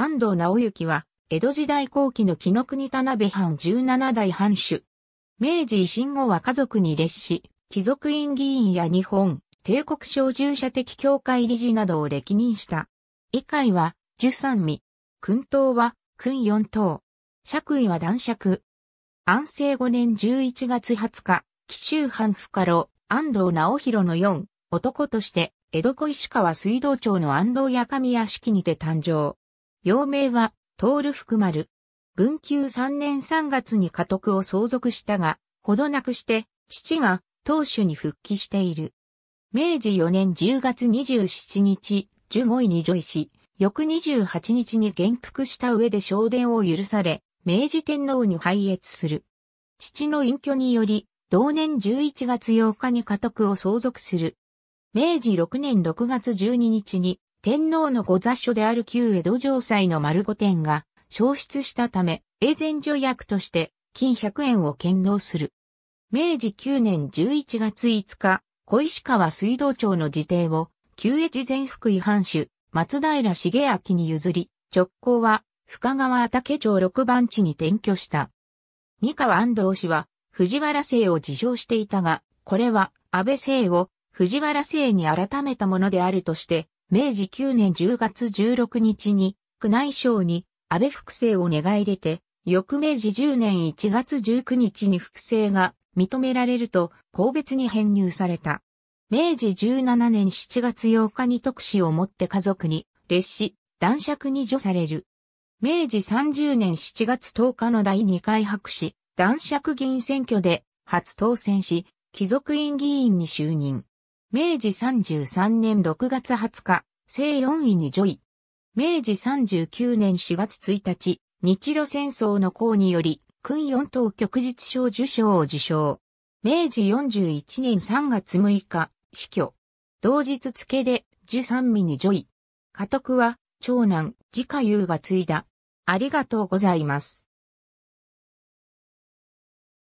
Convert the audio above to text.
安藤直之は、江戸時代後期の紀の国田辺藩17代藩主。明治維新後は家族に列し、貴族院議員や日本、帝国小従者的協会理事などを歴任した。以下は、十三味。君党は、君四党。爵位は男爵。安政5年11月20日、紀州藩家路、安藤直弘の4、男として、江戸小石川水道町の安藤屋神屋敷にて誕生。幼名は、トール福丸。文久3年3月に家督を相続したが、ほどなくして、父が当主に復帰している。明治4年10月27日、15位に除位し、翌28日に元服した上で昇殿を許され、明治天皇に拝謁する。父の隠居により、同年11月8日に家督を相続する。明治6年6月12日に天皇の御雑所である旧江戸城西の丸御殿が消失したため、永前助役として金100円を献納する。明治9年11月5日、小石川水道庁の辞典を、旧越前福井藩主、松平重明に譲り、直行は、深川竹町6番地に転居した。三河安藤氏は、藤原姓を自称していたが、これは、安倍姓を、藤原姓に改めたものであるとして、明治9年10月16日に、宮内省に安倍複製を願い出て、翌明治10年1月19日に複製が認められると、公別に編入された。明治17年7月8日に特使をもって家族に、列し、男爵に除される。明治30年7月10日の第2回白紙、男爵議員選挙で初当選し、貴族院議員に就任。明治33年6月20日、正4位にジョイ。明治39年4月1日、日露戦争の功により、訓4等旭日賞受賞を受賞。明治41年3月6日、死去。同日付で、十三位にジョイ。家督は、長男、自家優が継いだ。ありがとうございます。